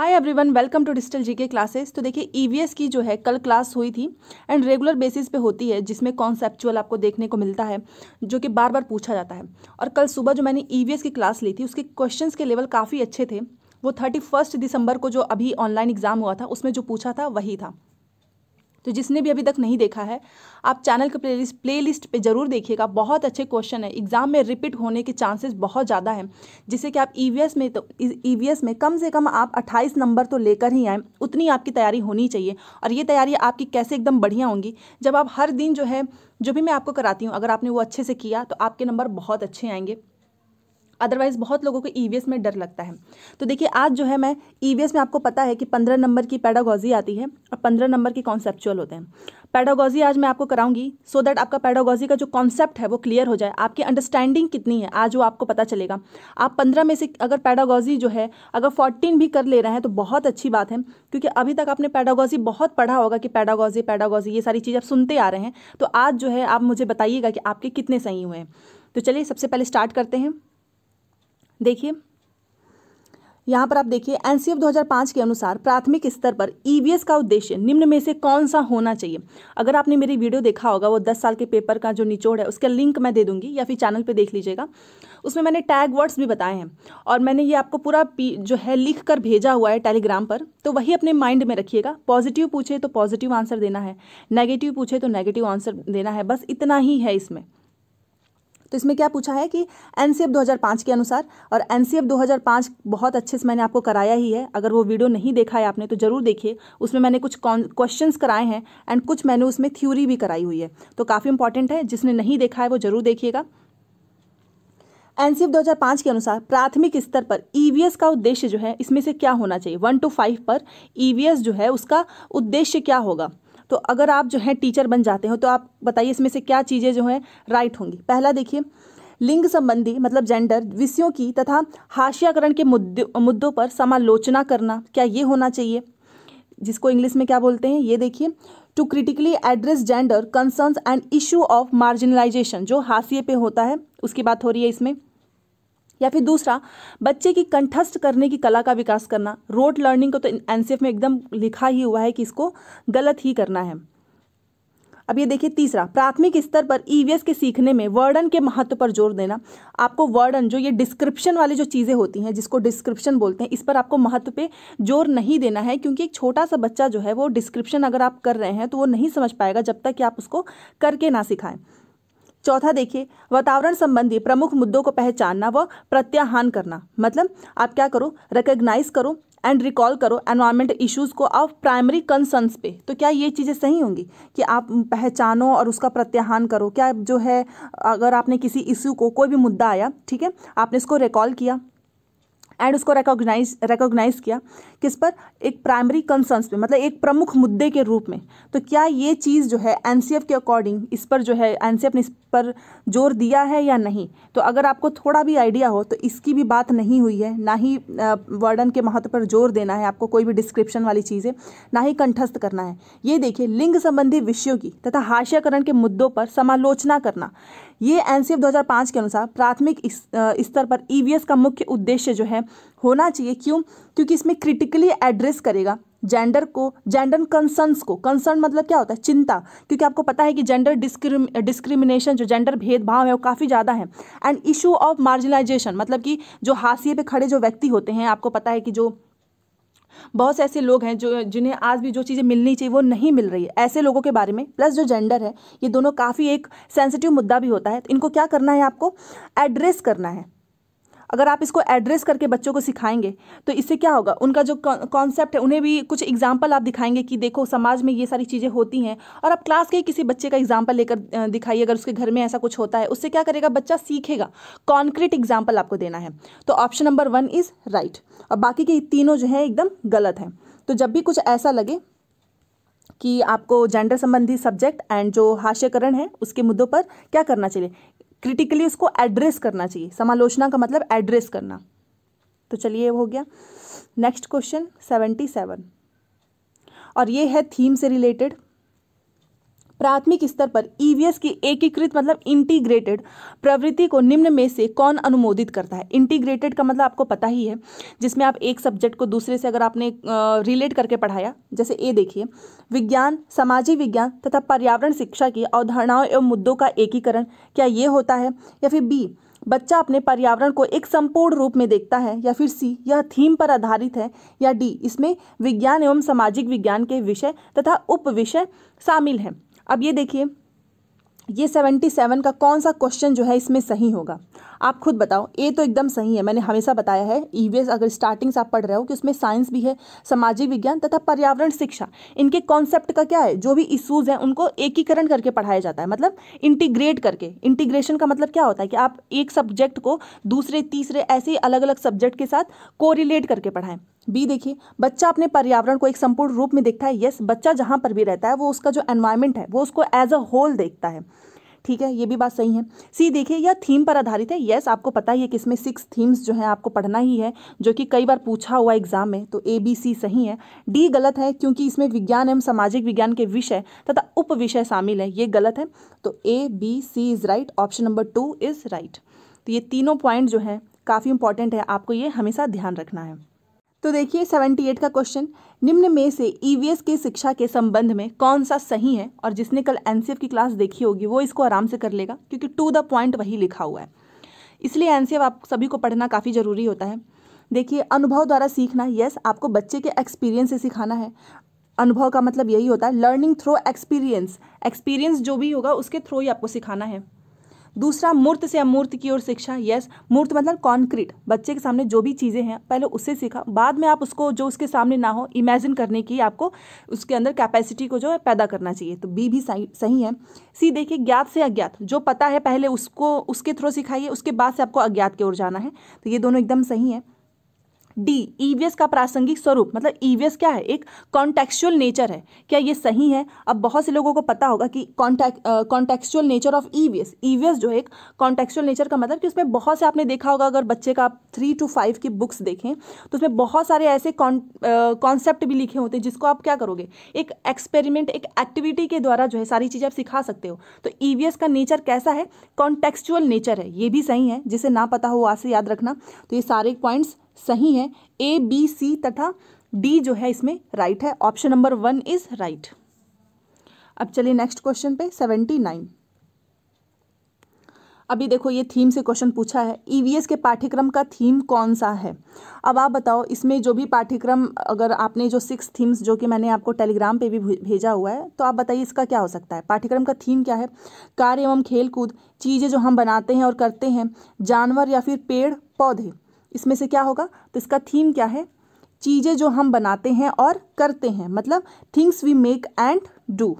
hi everyone welcome to digital G K classes तो देखिए EVS e की जो है कल क्लास हुई थी एंड रेगुलर बेसिस पे होती है जिसमें कॉन्सेप्चुअल आपको देखने को मिलता है जो कि बार बार पूछा जाता है और कल सुबह जो मैंने ईवीएस e की क्लास ली थी उसके क्वेश्चंस के लेवल काफ़ी अच्छे थे वो थर्टी फर्स्ट दिसंबर को जो अभी ऑनलाइन एग्ज़ाम हुआ था उसमें जो पूछा था वही था तो जिसने भी अभी तक नहीं देखा है आप चैनल के प्ले लिस्ट प्ले लिस्ट पर जरूर देखिएगा बहुत अच्छे क्वेश्चन है एग्जाम में रिपीट होने के चांसेस बहुत ज़्यादा हैं जिससे कि आप ई e में तो ई e में कम से कम आप अट्ठाईस नंबर तो लेकर ही आएँ उतनी आपकी तैयारी होनी चाहिए और ये तैयारी आपकी कैसे एकदम बढ़िया होंगी जब आप हर दिन जो है जो भी मैं आपको कराती हूँ अगर आपने वो अच्छे से किया तो आपके नंबर बहुत अच्छे आएंगे अदरवाइज़ बहुत लोगों को ई e में डर लगता है तो देखिए आज जो है मैं ई e में आपको पता है कि पंद्रह नंबर की पैडागॉजी आती है और पंद्रह नंबर के कॉन्सेप्चुअल होते हैं पैडागॉजी आज मैं आपको कराऊंगी सो so दैट आपका पैडागॉजी का जो कॉन्सेप्ट है वो क्लियर हो जाए आपकी अंडरस्टैंडिंग कितनी है आज वो आपको पता चलेगा आप पंद्रह में से अगर पैडागॉजी जो है अगर फोर्टीन भी कर ले रहे हैं तो बहुत अच्छी बात है क्योंकि अभी तक आपने पैडागॉजी बहुत पढ़ा होगा कि पैडागॉजी पैडागॉजी ये सारी चीज़ आप सुनते आ रहे हैं तो आज जो है आप मुझे बताइएगा कि आपके कितने सही हुए हैं तो चलिए सबसे पहले स्टार्ट करते हैं देखिए यहाँ पर आप देखिए एनसीएफ 2005 के अनुसार प्राथमिक स्तर पर ईवीएस e का उद्देश्य निम्न में से कौन सा होना चाहिए अगर आपने मेरी वीडियो देखा होगा वो 10 साल के पेपर का जो निचोड़ है उसका लिंक मैं दे दूंगी या फिर चैनल पे देख लीजिएगा उसमें मैंने टैग वर्ड्स भी बताए हैं और मैंने ये आपको पूरा जो है लिख कर भेजा हुआ है टेलीग्राम पर तो वही अपने माइंड में रखिएगा पॉजिटिव पूछे तो पॉजिटिव आंसर देना है नेगेटिव पूछे तो नेगेटिव आंसर देना है बस इतना ही है इसमें तो इसमें क्या पूछा है कि एन 2005 के अनुसार और एन 2005 बहुत अच्छे से मैंने आपको कराया ही है अगर वो वीडियो नहीं देखा है आपने तो ज़रूर देखिए उसमें मैंने कुछ क्वेश्चंस कराए हैं एंड कुछ मैंने उसमें थ्योरी भी कराई हुई है तो काफ़ी इंपॉर्टेंट है जिसने नहीं देखा है वो ज़रूर देखिएगा एन 2005 के अनुसार प्राथमिक स्तर पर ई e का उद्देश्य जो है इसमें से क्या होना चाहिए वन टू फाइव पर ई e जो है उसका उद्देश्य क्या होगा तो अगर आप जो है टीचर बन जाते हो तो आप बताइए इसमें से क्या चीज़ें जो हैं राइट होंगी पहला देखिए लिंग संबंधी मतलब जेंडर विषयों की तथा हाशियाकरण के मुद्दे मुद्दों पर समालोचना करना क्या ये होना चाहिए जिसको इंग्लिश में क्या बोलते हैं ये देखिए to critically address gender concerns and issue of marginalization जो हाशिए पे होता है उसकी बात हो रही है इसमें या फिर दूसरा बच्चे की कंठस्थ करने की कला का विकास करना रोड लर्निंग को तो एन में एकदम लिखा ही हुआ है कि इसको गलत ही करना है अब ये देखिए तीसरा प्राथमिक स्तर पर ईवीएस e के सीखने में वर्डन के महत्व पर जोर देना आपको वर्डन जो ये डिस्क्रिप्शन वाली जो चीज़ें होती हैं जिसको डिस्क्रिप्शन बोलते हैं इस पर आपको महत्व पे जोर नहीं देना है क्योंकि एक छोटा सा बच्चा जो है वो डिस्क्रिप्शन अगर आप कर रहे हैं तो वो नहीं समझ पाएगा जब तक कि आप उसको करके ना सिखाएं चौथा देखिए वातावरण संबंधी प्रमुख मुद्दों को पहचानना व प्रत्याहान करना मतलब आप क्या करो रिकग्नाइज करो एंड रिकॉल करो एनवायरमेंट इश्यूज को ऑफ प्राइमरी कंसर्न्स पे तो क्या ये चीज़ें सही होंगी कि आप पहचानो और उसका प्रत्याहान करो क्या जो है अगर आपने किसी इशू को कोई भी मुद्दा आया ठीक है आपने इसको रिकॉल किया एंड उसको रिकॉग्नाइज रिकॉग्नाइज किया किस पर एक प्राइमरी कंसर्न्स पे मतलब एक प्रमुख मुद्दे के रूप में तो क्या ये चीज़ जो है एन के अकॉर्डिंग इस पर जो है एन ने इस पर जोर दिया है या नहीं तो अगर आपको थोड़ा भी आइडिया हो तो इसकी भी बात नहीं हुई है ना ही वर्डन के महत्व पर जोर देना है आपको कोई भी डिस्क्रिप्शन वाली चीज़ें ना ही कंठस्थ करना है ये देखिए लिंग संबंधी विषयों की तथा हाशियाकरण के मुद्दों पर समालोचना करना ये एन 2005 के अनुसार प्राथमिक स्तर पर ई e का मुख्य उद्देश्य जो है होना चाहिए क्यों क्योंकि इसमें क्रिटिकली एड्रेस करेगा जेंडर को जेंडर कंसर्न्स को कंसर्न मतलब क्या होता है चिंता क्योंकि आपको पता है कि जेंडर डिस्क्रिम डिस्क्रिमिनेशन जो जेंडर भेदभाव है वो काफ़ी ज़्यादा है एंड इशू ऑफ मार्जिनाइजेशन मतलब कि जो हाशिए पे खड़े जो व्यक्ति होते हैं आपको पता है कि जो बहुत से ऐसे लोग हैं जो जिन्हें आज भी जो चीज़ें मिलनी चाहिए वो नहीं मिल रही है ऐसे लोगों के बारे में प्लस जो जेंडर है ये दोनों काफ़ी एक सेंसिटिव मुद्दा भी होता है तो इनको क्या करना है आपको एड्रेस करना है अगर आप इसको एड्रेस करके बच्चों को सिखाएंगे तो इससे क्या होगा उनका जो कॉन्सेप्ट है उन्हें भी कुछ एग्जाम्पल आप दिखाएंगे कि देखो समाज में ये सारी चीज़ें होती हैं और आप क्लास के किसी बच्चे का एग्जाम्पल लेकर दिखाइए अगर उसके घर में ऐसा कुछ होता है उससे क्या करेगा बच्चा सीखेगा कॉन्क्रीट एग्जाम्पल आपको देना है तो option number one is right और बाकी के तीनों जो है एकदम गलत हैं तो जब भी कुछ ऐसा लगे कि आपको जेंडर संबंधी सब्जेक्ट एंड जो हास्यकरण है उसके मुद्दों पर क्या करना चाहिए क्रिटिकली उसको एड्रेस करना चाहिए समालोचना का मतलब एड्रेस करना तो चलिए हो गया नेक्स्ट क्वेश्चन सेवेंटी सेवन और ये है थीम से रिलेटेड प्राथमिक स्तर पर ईवीएस e की एकीकृत मतलब इंटीग्रेटेड प्रवृत्ति को निम्न में से कौन अनुमोदित करता है इंटीग्रेटेड का मतलब आपको पता ही है जिसमें आप एक सब्जेक्ट को दूसरे से अगर आपने रिलेट करके पढ़ाया जैसे ए देखिए विज्ञान सामाजिक विज्ञान तथा पर्यावरण शिक्षा की अवधारणाओं एवं मुद्दों का एकीकरण क्या ये होता है या फिर बी बच्चा अपने पर्यावरण को एक संपूर्ण रूप में देखता है या फिर सी यह थीम पर आधारित है या डी इसमें विज्ञान एवं सामाजिक विज्ञान के विषय तथा उप विषय शामिल हैं अब ये देखिए ये सेवेंटी सेवन का कौन सा क्वेश्चन जो है इसमें सही होगा आप खुद बताओ ए तो एकदम सही है मैंने हमेशा बताया है ईवीएस e अगर स्टार्टिंग से आप पढ़ रहे हो कि उसमें साइंस भी है सामाजिक विज्ञान तथा पर्यावरण शिक्षा इनके कॉन्सेप्ट का क्या है जो भी इशूज़ हैं उनको एकीकरण करके पढ़ाया जाता है मतलब इंटीग्रेट करके इंटीग्रेशन का मतलब क्या होता है कि आप एक सब्जेक्ट को दूसरे तीसरे ऐसे अलग अलग सब्जेक्ट के साथ कोरिलेट करके पढ़ाएं बी देखिए बच्चा अपने पर्यावरण को एक संपूर्ण रूप में देखता है यस बच्चा जहाँ पर भी रहता है वो उसका जो एनवायरमेंट है वो उसको एज अ होल देखता है ठीक है ये भी बात सही है सी देखिए यह थीम पर आधारित है येस आपको पता ही है कि इसमें सिक्स थीम्स जो हैं आपको पढ़ना ही है जो कि कई बार पूछा हुआ एग्जाम में तो ए बी सी सही है डी गलत है क्योंकि इसमें विज्ञान एवं सामाजिक विज्ञान के विषय तथा उप विषय शामिल है ये गलत है तो A B C is right option number two is right तो ये तीनों पॉइंट जो हैं काफ़ी इंपॉर्टेंट है आपको ये हमेशा ध्यान रखना है तो देखिए 78 का क्वेश्चन निम्न में से ईवीएस e के शिक्षा के संबंध में कौन सा सही है और जिसने कल एनसीएफ की क्लास देखी होगी वो इसको आराम से कर लेगा क्योंकि टू द पॉइंट वही लिखा हुआ है इसलिए एनसीएफ आप सभी को पढ़ना काफ़ी ज़रूरी होता है देखिए अनुभव द्वारा सीखना यस आपको बच्चे के एक्सपीरियंस से सिखाना है अनुभव का मतलब यही होता है लर्निंग थ्रू एक्सपीरियंस एक्सपीरियंस जो भी होगा उसके थ्रू ही आपको सिखाना है दूसरा मूर्त से अमूर्त की ओर शिक्षा यस मूर्त मतलब कॉन्क्रीट बच्चे के सामने जो भी चीज़ें हैं पहले उससे सीखा बाद में आप उसको जो उसके सामने ना हो इमेजिन करने की आपको उसके अंदर कैपेसिटी को जो है पैदा करना चाहिए तो बी भी सही सही है सी देखिए ज्ञात से अज्ञात जो पता है पहले उसको उसके थ्रू सिखाइए उसके बाद से आपको अज्ञात की ओर जाना है तो ये दोनों एकदम सही है डी ईवीएस e का प्रासंगिक स्वरूप मतलब ईवीएस e क्या है एक कॉन्टेक्चुअल नेचर है क्या ये सही है अब बहुत से लोगों को पता होगा कि contextual nature of EVS EVS जो है एक कॉन्टेक्चुअल नेचर का मतलब कि उसमें बहुत से आपने देखा होगा अगर बच्चे का आप थ्री टू फाइव की बुक्स देखें तो उसमें बहुत सारे ऐसे कॉन्सेप्ट भी लिखे होते हैं जिसको आप क्या करोगे एक एक्सपेरिमेंट एक एक्टिविटी के द्वारा जो है सारी चीज़ें आप सिखा सकते हो तो ईवीएस e का नेचर कैसा है कॉन्टेक्चुअल नेचर है ये भी सही है जिसे ना पता हो वहाँ से याद रखना तो ये सारे पॉइंट्स सही है ए बी सी तथा डी जो है इसमें राइट है option number one is right अब चलिए नेक्स्ट क्वेश्चन पे सेवेंटी नाइन अभी देखो ये थीम से क्वेश्चन पूछा है ईवीएस e के पाठ्यक्रम का थीम कौन सा है अब आप बताओ इसमें जो भी पाठ्यक्रम अगर आपने जो सिक्स थीम्स जो कि मैंने आपको टेलीग्राम पे भी भेजा हुआ है तो आप बताइए इसका क्या हो सकता है पाठ्यक्रम का थीम क्या है कार्य एवं खेल कूद चीज़ें जो हम बनाते हैं और करते हैं जानवर या फिर पेड़ पौधे इसमें से क्या होगा तो इसका थीम क्या है चीज़ें जो हम बनाते हैं और करते हैं मतलब things we make and do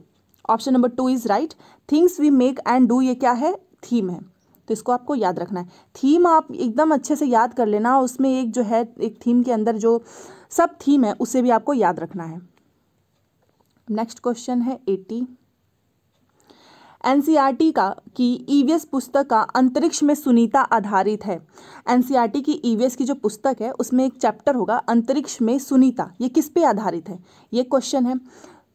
option number two is right things we make and do ये क्या है थीम है तो इसको आपको याद रखना है थीम आप एकदम अच्छे से याद कर लेना उसमें एक जो है एक थीम के अंदर जो सब थीम है उसे भी आपको याद रखना है नेक्स्ट क्वेश्चन है एटी एनसीईआरटी का की ईवीएस पुस्तक का अंतरिक्ष में सुनीता आधारित है एनसीईआरटी की ईवीएस की जो पुस्तक है उसमें एक चैप्टर होगा अंतरिक्ष में सुनीता ये किस पे आधारित है ये क्वेश्चन है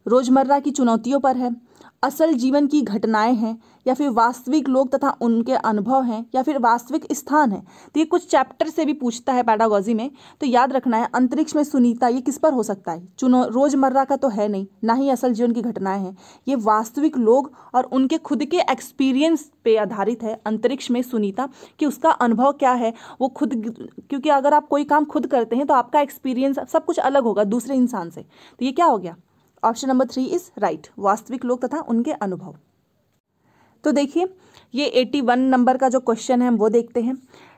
रोजमर्रा की चुनौतियों पर है असल जीवन की घटनाएं हैं या फिर वास्तविक लोग तथा उनके अनुभव हैं या फिर वास्तविक स्थान है तो ये कुछ चैप्टर से भी पूछता है पैडागोजी में तो याद रखना है अंतरिक्ष में सुनीता ये किस पर हो सकता है चुनो रोजमर्रा का तो है नहीं ना ही असल जीवन की घटनाएं हैं ये वास्तविक लोग और उनके खुद के एक्सपीरियंस पे आधारित है अंतरिक्ष में सुनीता कि उसका अनुभव क्या है वो खुद क्योंकि अगर आप कोई काम खुद करते हैं तो आपका एक्सपीरियंस सब कुछ अलग होगा दूसरे इंसान से तो ये क्या हो गया option number three is right वास्तविक लोग तथा उनके अनुभव तो देखिए ये 81 नंबर का जो क्वेश्चन है हम वो देखते हैं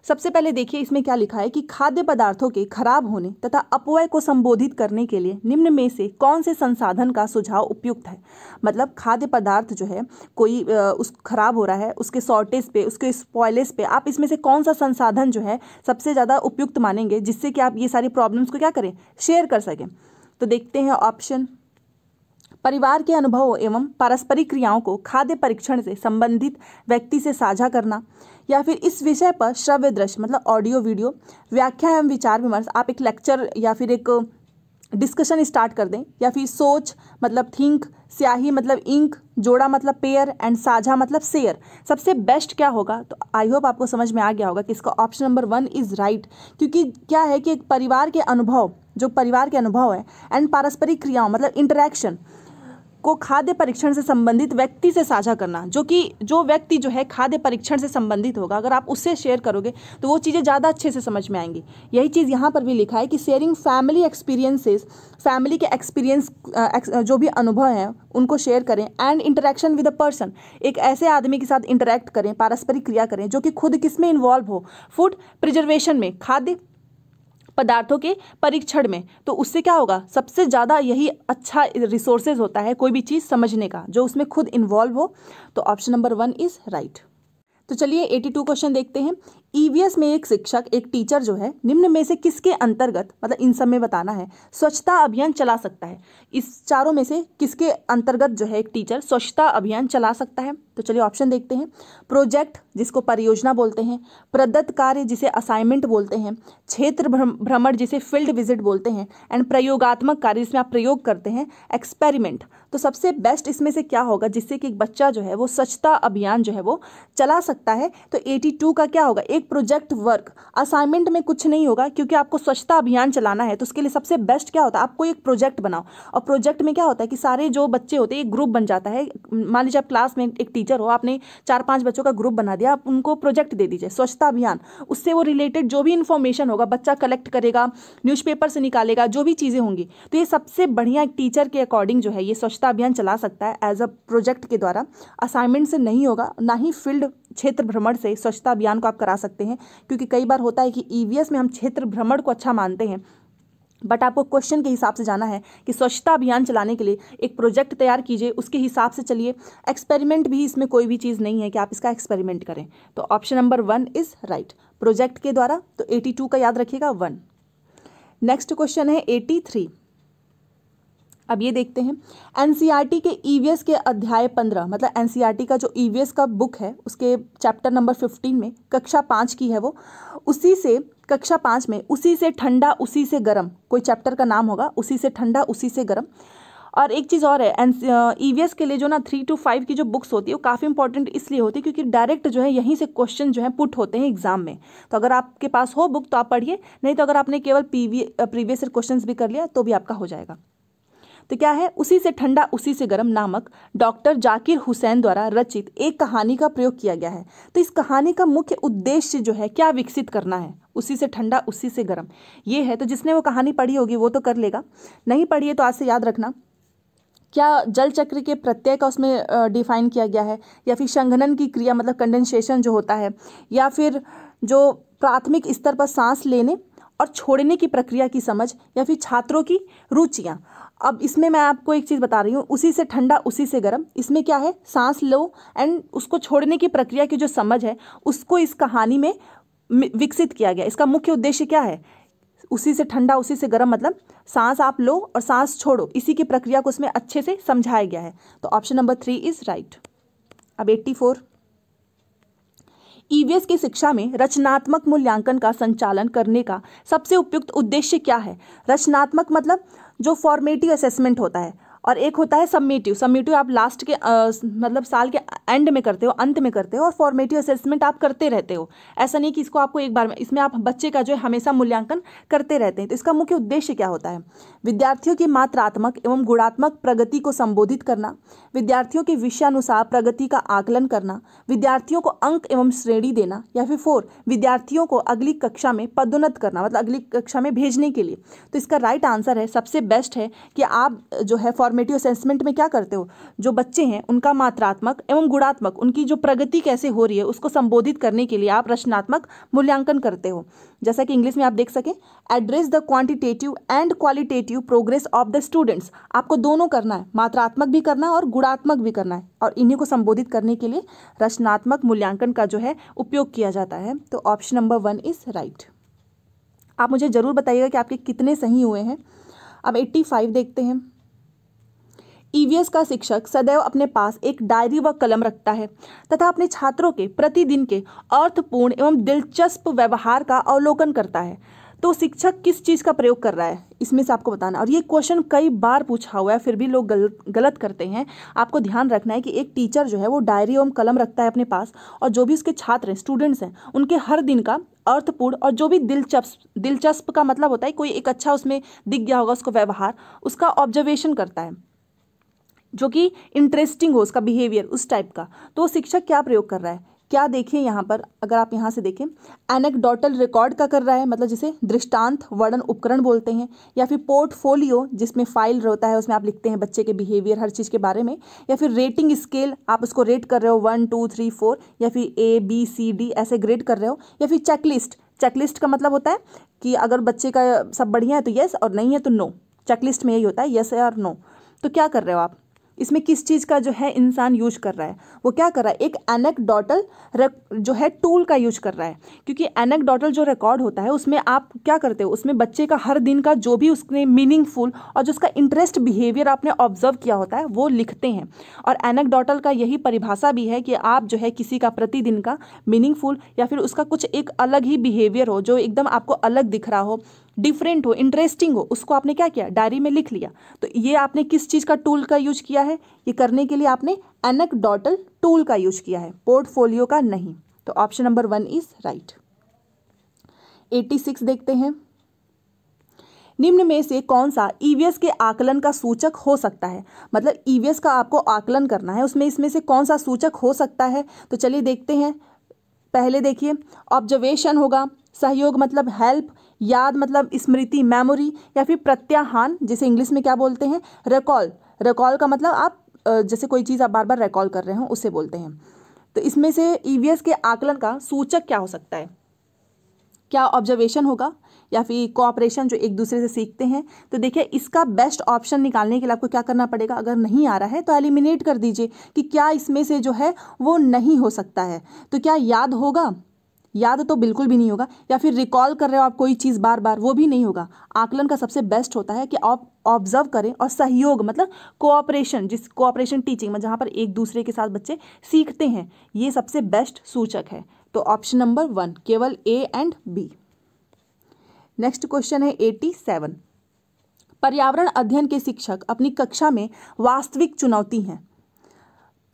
सबसे पहले देखिए इसमें क्या लिखा है कि खाद्य पदार्थों के खराब होने तथा अपव्यय को संबोधित करने के लिए निम्न में से कौन से संसाधन का सुझाव उपयुक्त है मतलब खाद्य पदार्थ जो है कोई उस खराब हो रहा है उसके शॉर्टेज पे उसके स्पॉयलेज पे आप इसमें से कौन सा संसाधन जो है सबसे ज़्यादा उपयुक्त मानेंगे जिससे कि आप ये सारी प्रॉब्लम्स को क्या करें शेयर कर सकें तो देखते हैं ऑप्शन परिवार के अनुभवों एवं पारस्परिक क्रियाओं को खाद्य परीक्षण से संबंधित व्यक्ति से साझा करना या फिर इस विषय पर श्रव्य दृश्य मतलब ऑडियो वीडियो व्याख्या एवं विचार विमर्श आप एक लेक्चर या फिर एक डिस्कशन स्टार्ट कर दें या फिर सोच मतलब थिंक स्याही मतलब इंक जोड़ा मतलब पेयर एंड साझा मतलब शेयर सबसे बेस्ट क्या होगा तो आई होप आपको समझ में आ गया होगा कि इसका option number one is right क्योंकि क्या है कि एक परिवार के अनुभव जो परिवार के अनुभव है एंड पारस्परिक क्रियाओं मतलब इंटरेक्शन को खाद्य परीक्षण से संबंधित व्यक्ति से साझा करना जो कि जो व्यक्ति जो है खाद्य परीक्षण से संबंधित होगा अगर आप उससे शेयर करोगे तो वो चीज़ें ज़्यादा अच्छे से समझ में आएंगी यही चीज़ यहाँ पर भी लिखा है कि शेयरिंग फैमिली एक्सपीरियंसेस फैमिली के एक्सपीरियंस जो भी अनुभव हैं उनको शेयर करें and interaction with a person एक ऐसे आदमी के साथ इंटरेक्ट करें पारस्परिक क्रिया करें जो कि खुद किस में इन्वॉल्व हो फूड प्रिजर्वेशन में खाद्य पदार्थों के परीक्षण में तो उससे क्या होगा सबसे ज़्यादा यही अच्छा रिसोर्सेज होता है कोई भी चीज़ समझने का जो उसमें खुद इन्वॉल्व हो तो option number one is right तो चलिए 82 क्वेश्चन देखते हैं ईवीएस e में एक शिक्षक एक टीचर जो है निम्न में से किसके अंतर्गत मतलब इन सब में बताना है स्वच्छता अभियान चला सकता है इस चारों में से किसके अंतर्गत जो है एक टीचर स्वच्छता अभियान चला सकता है तो चलिए ऑप्शन देखते हैं प्रोजेक्ट जिसको परियोजना बोलते हैं प्रदत्त कार्य जिसे असाइनमेंट बोलते हैं क्षेत्र भ्रमण जिसे फील्ड विजिट बोलते हैं एंड प्रयोगात्मक कार्य जिसमें आप प्रयोग करते हैं एक्सपेरिमेंट तो सबसे बेस्ट इसमें से क्या होगा जिससे कि एक बच्चा जो है वो स्वच्छता अभियान जो है वो चला सकता है तो 82 का क्या होगा एक प्रोजेक्ट वर्क असाइनमेंट में कुछ नहीं होगा क्योंकि आपको स्वच्छता अभियान चलाना है तो उसके लिए सबसे बेस्ट क्या होता है आपको एक प्रोजेक्ट बनाओ और प्रोजेक्ट में क्या होता है कि सारे जो बच्चे होते हैं एक ग्रुप बन जाता है मान लीजिए आप क्लास में एक टीचर हो आपने चार पाँच बच्चों का ग्रुप बना दिया आप उनको प्रोजेक्ट दे दीजिए स्वच्छता अभियान उससे वो रिलेटेड जो भी इन्फॉर्मेशन होगा बच्चा कलेक्ट करेगा न्यूज़पेपर से निकालेगा जो भी चीज़ें होंगी तो ये सबसे बढ़िया टीचर के अकॉर्डिंग जो है ये स्वच्छता स्वच्छता अभियान चला सकता है एज अ प्रोजेक्ट के द्वारा असाइनमेंट से नहीं होगा ना ही फील्ड क्षेत्र भ्रमण से स्वच्छता अभियान को आप करा सकते हैं क्योंकि कई बार होता है कि ई e में हम क्षेत्र भ्रमण को अच्छा मानते हैं बट आपको क्वेश्चन के हिसाब से जाना है कि स्वच्छता अभियान चलाने के लिए एक प्रोजेक्ट तैयार कीजिए उसके हिसाब से चलिए एक्सपेरिमेंट भी इसमें कोई भी चीज़ नहीं है कि आप इसका एक्सपेरिमेंट करें तो option number one is right project के द्वारा तो 82 का याद रखिएगा वन नेक्स्ट क्वेश्चन है 83 थ्री अब ये देखते हैं एन e के ई e के अध्याय पंद्रह मतलब एन e का जो ई का बुक है उसके चैप्टर नंबर फिफ्टीन में कक्षा पाँच की है वो उसी से कक्षा पाँच में उसी से ठंडा उसी से गर्म कोई चैप्टर का नाम होगा उसी से ठंडा उसी से गर्म और एक चीज़ और है एन ई के लिए जो ना थ्री टू फाइव की जो बुक्स होती है वो काफ़ी इंपॉर्टेंट इसलिए होती है क्योंकि डायरेक्ट जो है यहीं से क्वेश्चन जो है पुट होते हैं एग्जाम में तो अगर आपके पास हो बुक तो आप पढ़िए नहीं तो अगर आपने केवल P V previous year question भी कर लिया तो भी आपका हो जाएगा तो क्या है उसी से ठंडा उसी से गर्म नामक डॉक्टर जाकिर हुसैन द्वारा रचित एक कहानी का प्रयोग किया गया है तो इस कहानी का मुख्य उद्देश्य जो है क्या विकसित करना है उसी से ठंडा उसी से गर्म ये है तो जिसने वो कहानी पढ़ी होगी वो तो कर लेगा नहीं पढ़ी है तो आज से याद रखना क्या जल चक्र के प्रत्यय का उसमें डिफाइन किया गया है या फिर संघनन की क्रिया मतलब कंडेंसेशन जो होता है या फिर जो प्राथमिक स्तर पर सांस लेने और छोड़ने की प्रक्रिया की समझ या फिर छात्रों की रुचियाँ अब इसमें मैं आपको एक चीज़ बता रही हूँ उसी से ठंडा उसी से गर्म इसमें क्या है सांस लो एंड उसको छोड़ने की प्रक्रिया की जो समझ है उसको इस कहानी में विकसित किया गया इसका मुख्य उद्देश्य क्या है उसी से ठंडा उसी से गर्म मतलब सांस आप लो और सांस छोड़ो इसी की प्रक्रिया को उसमें अच्छे से समझाया गया है तो option number three is right अब एट्टी फोर ईवीएस e की शिक्षा में रचनात्मक मूल्यांकन का संचालन करने का सबसे उपयुक्त उद्देश्य क्या है रचनात्मक मतलब जो फॉर्मेटिव असेसमेंट होता है और एक होता है सबमेटिव सम्मेटिव आप लास्ट के आ, मतलब साल के एंड में करते हो अंत में करते हो और फॉर्मेटिव असेसमेंट आप करते रहते हो ऐसा नहीं कि इसको आपको एक बार में इसमें आप बच्चे का जो है हमेशा मूल्यांकन करते रहते हैं तो इसका मुख्य उद्देश्य क्या होता है विद्यार्थियों की मात्रात्मक एवं गुणात्मक प्रगति को संबोधित करना विद्यार्थियों के विषयानुसार प्रगति का आकलन करना विद्यार्थियों को अंक एवं श्रेणी देना या फिर फोर विद्यार्थियों को अगली कक्षा में पदोन्नत करना मतलब अगली कक्षा में भेजने के लिए तो इसका राइट आंसर है सबसे बेस्ट है कि आप जो है फॉर्म फॉर्मेटिव असेसमेंट में क्या करते हो जो बच्चे हैं उनका मात्रात्मक एवं गुणात्मक उनकी जो प्रगति कैसे हो रही है उसको संबोधित करने के लिए आप रचनात्मक मूल्यांकन करते हो जैसा कि इंग्लिश में आप देख सकें address the quantitative and qualitative progress of the students आपको दोनों करना है मात्रात्मक भी करना है और गुणात्मक भी करना है और इन्हीं को संबोधित करने के लिए रचनात्मक मूल्यांकन का जो है उपयोग किया जाता है तो option number one is right आप मुझे ज़रूर बताइएगा कि आपके कितने सही हुए हैं अब 85 देखते हैं ईवीएस e का शिक्षक सदैव अपने पास एक डायरी व कलम रखता है तथा अपने छात्रों के प्रतिदिन के अर्थपूर्ण एवं दिलचस्प व्यवहार का अवलोकन करता है तो शिक्षक किस चीज़ का प्रयोग कर रहा है इसमें से आपको बताना और ये क्वेश्चन कई बार पूछा हुआ है फिर भी लोग गलत गलत करते हैं आपको ध्यान रखना है कि एक टीचर जो है वो डायरी एवं कलम रखता है अपने पास और जो भी उसके छात्र हैं स्टूडेंट्स हैं उनके हर दिन का अर्थपूर्ण और जो भी दिलचस्प दिलचस्प का मतलब होता है कोई एक अच्छा उसमें दिख गया होगा उसको व्यवहार उसका ऑब्जर्वेशन करता है जो कि इंटरेस्टिंग हो उसका बिहेवियर उस टाइप का तो शिक्षक क्या प्रयोग कर रहा है क्या देखें यहाँ पर अगर आप यहाँ से देखें एनेकडोटल रिकॉर्ड का कर रहा है मतलब जिसे दृष्टांत वर्णन उपकरण बोलते हैं या फिर पोर्टफोलियो जिसमें फाइल रहता है उसमें आप लिखते हैं बच्चे के बिहेवियर हर चीज़ के बारे में या फिर रेटिंग स्केल आप उसको रेट कर रहे हो वन टू थ्री फोर या फिर ए बी सी डी ऐसे ग्रेड कर रहे हो या फिर चेकलिस्ट चेकलिस्ट का मतलब होता है कि अगर बच्चे का सब बढ़िया है तो येस और नहीं है तो नो चेकलिस्ट में यही होता है येस और नो तो क्या कर रहे हो आप इसमें किस चीज़ का जो है इंसान यूज कर रहा है वो क्या कर रहा है एक एनेकडोटल जो है टूल का यूज कर रहा है क्योंकि एनेकडोटल जो रिकॉर्ड होता है उसमें आप क्या करते हो उसमें बच्चे का हर दिन का जो भी उसने मीनिंगफुल और जो उसका इंटरेस्ट बिहेवियर आपने ऑब्जर्व किया होता है वो लिखते हैं और एनेकडोटल का यही परिभाषा भी है कि आप जो है किसी का प्रतिदिन का मीनिंगफुल या फिर उसका कुछ एक अलग ही बिहेवियर हो जो एकदम आपको अलग दिख रहा हो डिफरेंट हो इंटरेस्टिंग हो उसको आपने क्या किया डायरी में लिख लिया तो ये आपने किस चीज़ का टूल का यूज किया है ये करने के लिए आपने डॉटल टूल का यूज किया है पोर्टफोलियो का नहीं तो option number one is right eighty six देखते हैं निम्न में से कौन सा ईवीएस e के आकलन का सूचक हो सकता है मतलब ईवीएस e का आपको आकलन करना है उसमें इसमें से कौन सा सूचक हो सकता है तो चलिए देखते हैं पहले देखिए ऑब्जर्वेशन होगा सहयोग मतलब हेल्प याद मतलब स्मृति मेमोरी या फिर प्रत्याहान जिसे इंग्लिश में क्या बोलते हैं रिकॉल रिकॉल का मतलब आप जैसे कोई चीज़ आप बार बार रिकॉल कर रहे हो उसे बोलते हैं तो इसमें से ईवीएस के आकलन का सूचक क्या हो सकता है क्या ऑब्जर्वेशन होगा या फिर कोऑपरेशन जो एक दूसरे से सीखते हैं तो देखिए इसका बेस्ट ऑप्शन निकालने के लिए आपको क्या करना पड़ेगा अगर नहीं आ रहा है तो एलिमिनेट कर दीजिए कि क्या इसमें से जो है वो नहीं हो सकता है तो क्या याद होगा याद तो बिल्कुल भी नहीं होगा या फिर रिकॉल कर रहे हो आप कोई चीज़ बार बार वो भी नहीं होगा आकलन का सबसे बेस्ट होता है कि आप ऑब्जर्व करें और सहयोग मतलब कोऑपरेशन जिस कोऑपरेशन टीचिंग में जहाँ पर एक दूसरे के साथ बच्चे सीखते हैं ये सबसे बेस्ट सूचक है तो ऑप्शन नंबर वन केवल A and B next question है एटी सेवन पर्यावरण अध्ययन के शिक्षक अपनी कक्षा में वास्तविक चुनौती हैं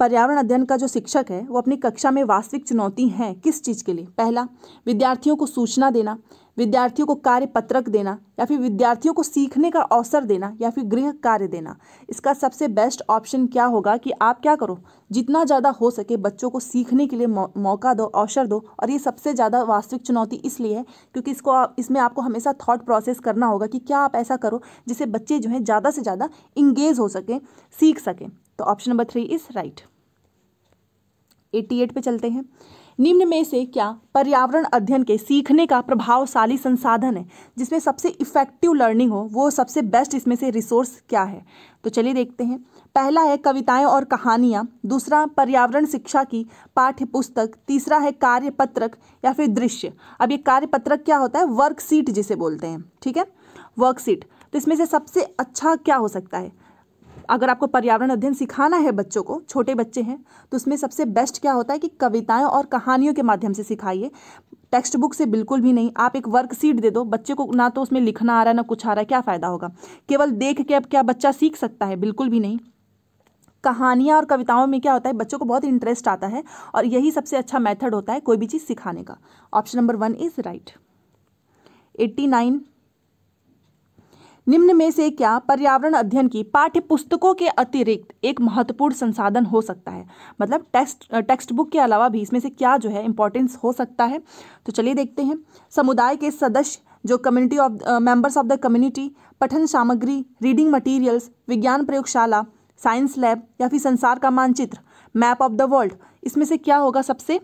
पर्यावरण अध्ययन का जो शिक्षक है वो अपनी कक्षा में वास्तविक चुनौती हैं किस चीज़ के लिए पहला विद्यार्थियों को सूचना देना विद्यार्थियों को कार्य पत्रक देना या फिर विद्यार्थियों को सीखने का अवसर देना या फिर गृह कार्य देना इसका सबसे बेस्ट ऑप्शन क्या होगा कि आप क्या करो जितना ज़्यादा हो सके बच्चों को सीखने के लिए मौका दो अवसर दो और ये सबसे ज़्यादा वास्तविक चुनौती इसलिए है क्योंकि इसको आप, इसमें आपको हमेशा थाट प्रोसेस करना होगा कि क्या आप ऐसा करो जिससे बच्चे जो हैं ज़्यादा से ज़्यादा इंगेज हो सकें सीख सकें तो option number three is right eight पे चलते हैं निम्न में से क्या पर्यावरण अध्ययन के सीखने का प्रभावशाली संसाधन है जिसमें सबसे इफेक्टिव लर्निंग हो वो सबसे बेस्ट इसमें से रिसोर्स क्या है तो चलिए देखते हैं पहला है कविताएं और कहानियाँ दूसरा पर्यावरण शिक्षा की पाठ्य पुस्तक तीसरा है कार्यपत्रक या फिर दृश्य अब ये कार्यपत्रक क्या होता है वर्कशीट जिसे बोलते हैं ठीक है वर्कशीट तो इसमें से सबसे अच्छा क्या हो सकता है अगर आपको पर्यावरण अध्ययन सिखाना है बच्चों को छोटे बच्चे हैं तो उसमें सबसे बेस्ट क्या होता है कि कविताएं और कहानियों के माध्यम से सिखाइए टेक्स्ट बुक से बिल्कुल भी नहीं आप एक वर्कशीट दे दो बच्चे को ना तो उसमें लिखना आ रहा है ना कुछ आ रहा है क्या फ़ायदा होगा केवल देख के अब क्या बच्चा सीख सकता है बिल्कुल भी नहीं कहानियाँ और कविताओं में क्या होता है बच्चों को बहुत इंटरेस्ट आता है और यही सबसे अच्छा मेथड होता है कोई भी चीज़ सिखाने का option number one is right eighty nine निम्न में से क्या पर्यावरण अध्ययन की पाठ्य पुस्तकों के अतिरिक्त एक महत्वपूर्ण संसाधन हो सकता है मतलब टेक्स्ट टेक्स्ट बुक के अलावा भी इसमें से क्या जो है इंपॉर्टेंस हो सकता है तो चलिए देखते हैं समुदाय के सदस्य जो community of members of the community पठन सामग्री रीडिंग मटीरियल्स विज्ञान प्रयोगशाला साइंस लैब या फिर संसार का मानचित्र मैप ऑफ द वर्ल्ड इसमें से क्या होगा सबसे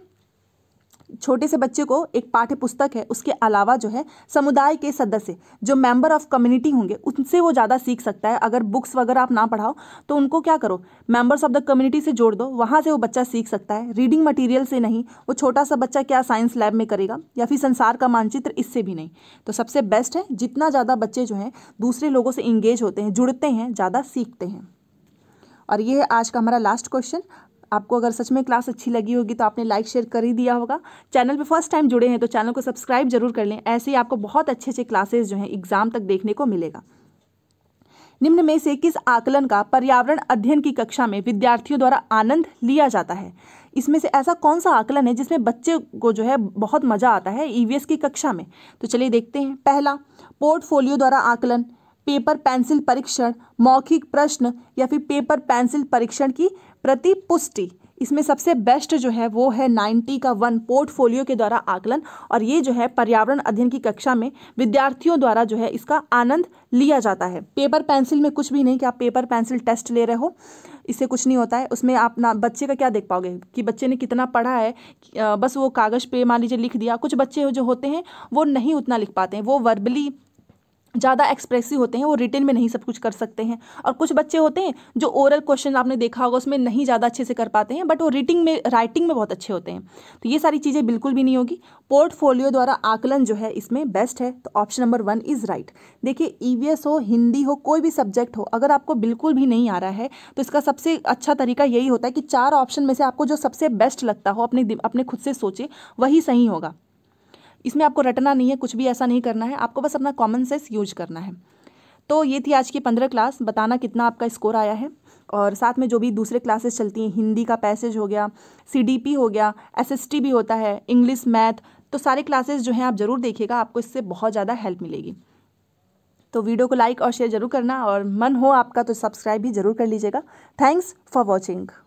छोटे से बच्चे को एक पाठ्य पुस्तक है उसके अलावा जो है समुदाय के सदस्य जो मेंबर ऑफ कम्युनिटी होंगे उनसे वो ज़्यादा सीख सकता है अगर बुक्स वगैरह आप ना पढ़ाओ तो उनको क्या करो मेंबर्स ऑफ द कम्युनिटी से जोड़ दो वहाँ से वो बच्चा सीख सकता है रीडिंग मटीरियल से नहीं वो छोटा सा बच्चा क्या साइंस लैब में करेगा या फिर संसार का मानचित्र इससे भी नहीं तो सबसे बेस्ट है जितना ज़्यादा बच्चे जो हैं दूसरे लोगों से इंगेज होते हैं जुड़ते हैं ज़्यादा सीखते हैं और ये है आज का हमारा लास्ट क्वेश्चन आपको अगर सच में क्लास अच्छी लगी होगी तो आपने लाइक शेयर कर ही दिया होगा चैनल पे फर्स्ट टाइम जुड़े हैं तो चैनल को सब्सक्राइब जरूर कर लें ऐसे ही आपको बहुत अच्छे अच्छे क्लासेस जो हैं एग्जाम तक देखने को मिलेगा निम्न में से किस आकलन का पर्यावरण अध्ययन की कक्षा में विद्यार्थियों द्वारा आनंद लिया जाता है इसमें से ऐसा कौन सा आकलन है जिसमें बच्चे को जो है बहुत मज़ा आता है ईवीएस e की कक्षा में तो चलिए देखते हैं पहला पोर्टफोलियो द्वारा आकलन पेपर पेंसिल परीक्षण मौखिक प्रश्न या फिर पेपर पेंसिल परीक्षण की प्रति पुष्टि इसमें सबसे बेस्ट जो है वो है नाइन्टी का वन पोर्टफोलियो के द्वारा आकलन और ये जो है पर्यावरण अध्ययन की कक्षा में विद्यार्थियों द्वारा जो है इसका आनंद लिया जाता है पेपर पेंसिल में कुछ भी नहीं कि आप पेपर पेंसिल टेस्ट ले रहे हो इससे कुछ नहीं होता है उसमें आप ना बच्चे का क्या देख पाओगे कि बच्चे ने कितना पढ़ा है बस वो कागज़ पे मान लीजिए लिख दिया कुछ बच्चे जो होते हैं वो नहीं उतना लिख पाते हैं वो वर्बली ज़्यादा एक्सप्रेसिव होते हैं वो रिटर्न में नहीं सब कुछ कर सकते हैं और कुछ बच्चे होते हैं जो ओरल क्वेश्चन आपने देखा होगा उसमें नहीं ज़्यादा अच्छे से कर पाते हैं बट वो रीडिंग में राइटिंग में बहुत अच्छे होते हैं तो ये सारी चीज़ें बिल्कुल भी नहीं होगी पोर्टफोलियो द्वारा आकलन जो है इसमें बेस्ट है तो option number one is right देखिए ई e हो हिंदी हो कोई भी सब्जेक्ट हो अगर आपको बिल्कुल भी नहीं आ रहा है तो इसका सबसे अच्छा तरीका यही होता है कि चार ऑप्शन में से आपको जो सबसे बेस्ट लगता हो अपने अपने खुद से सोचे वही सही होगा इसमें आपको रटना नहीं है कुछ भी ऐसा नहीं करना है आपको बस अपना कॉमन सेंस यूज करना है तो ये थी आज की पंद्रह क्लास बताना कितना आपका स्कोर आया है और साथ में जो भी दूसरे क्लासेस चलती हैं हिंदी का पैसेज हो गया सी हो गया एस भी होता है इंग्लिश मैथ तो सारे क्लासेस जो हैं आप ज़रूर देखिएगा आपको इससे बहुत ज़्यादा हेल्प मिलेगी तो वीडियो को लाइक और शेयर जरूर करना और मन हो आपका तो सब्सक्राइब भी जरूर कर लीजिएगा थैंक्स फॉर वॉचिंग